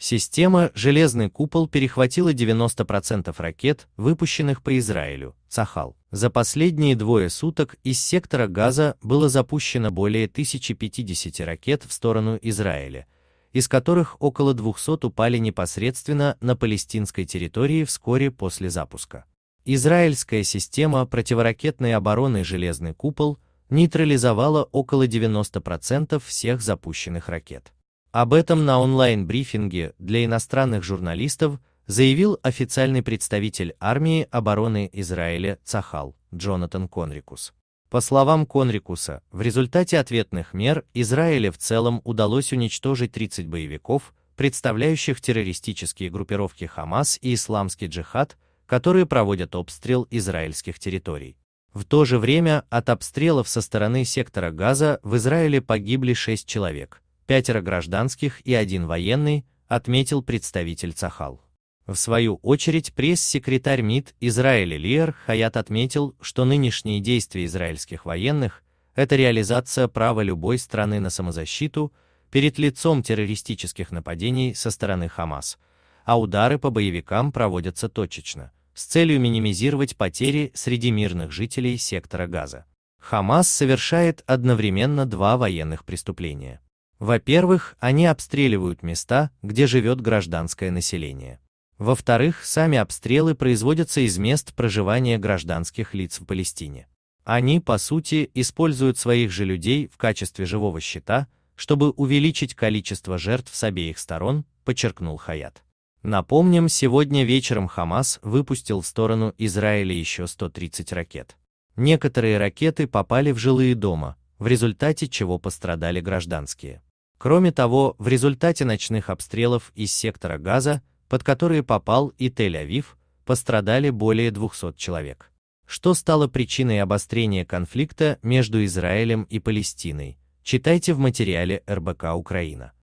Система «Железный купол» перехватила 90% ракет, выпущенных по Израилю, Цахал. За последние двое суток из сектора Газа было запущено более 1050 ракет в сторону Израиля, из которых около 200 упали непосредственно на палестинской территории вскоре после запуска. Израильская система противоракетной обороны «Железный купол» нейтрализовала около 90% всех запущенных ракет. Об этом на онлайн-брифинге для иностранных журналистов заявил официальный представитель армии обороны Израиля Цахал Джонатан Конрикус. По словам Конрикуса, в результате ответных мер Израиле в целом удалось уничтожить 30 боевиков, представляющих террористические группировки Хамас и Исламский джихад, которые проводят обстрел израильских территорий. В то же время от обстрелов со стороны сектора Газа в Израиле погибли 6 человек, пятеро гражданских и один военный, отметил представитель Цахал. В свою очередь пресс-секретарь МИД Израиля Лиер Хаят отметил, что нынешние действия израильских военных – это реализация права любой страны на самозащиту перед лицом террористических нападений со стороны Хамас, а удары по боевикам проводятся точечно, с целью минимизировать потери среди мирных жителей сектора Газа. Хамас совершает одновременно два военных преступления – во-первых, они обстреливают места, где живет гражданское население. Во-вторых, сами обстрелы производятся из мест проживания гражданских лиц в Палестине. Они, по сути, используют своих же людей в качестве живого щита, чтобы увеличить количество жертв с обеих сторон, подчеркнул Хаят. Напомним, сегодня вечером Хамас выпустил в сторону Израиля еще 130 ракет. Некоторые ракеты попали в жилые дома, в результате чего пострадали гражданские. Кроме того, в результате ночных обстрелов из сектора Газа, под которые попал и Тель-Авив, пострадали более 200 человек. Что стало причиной обострения конфликта между Израилем и Палестиной, читайте в материале РБК Украина.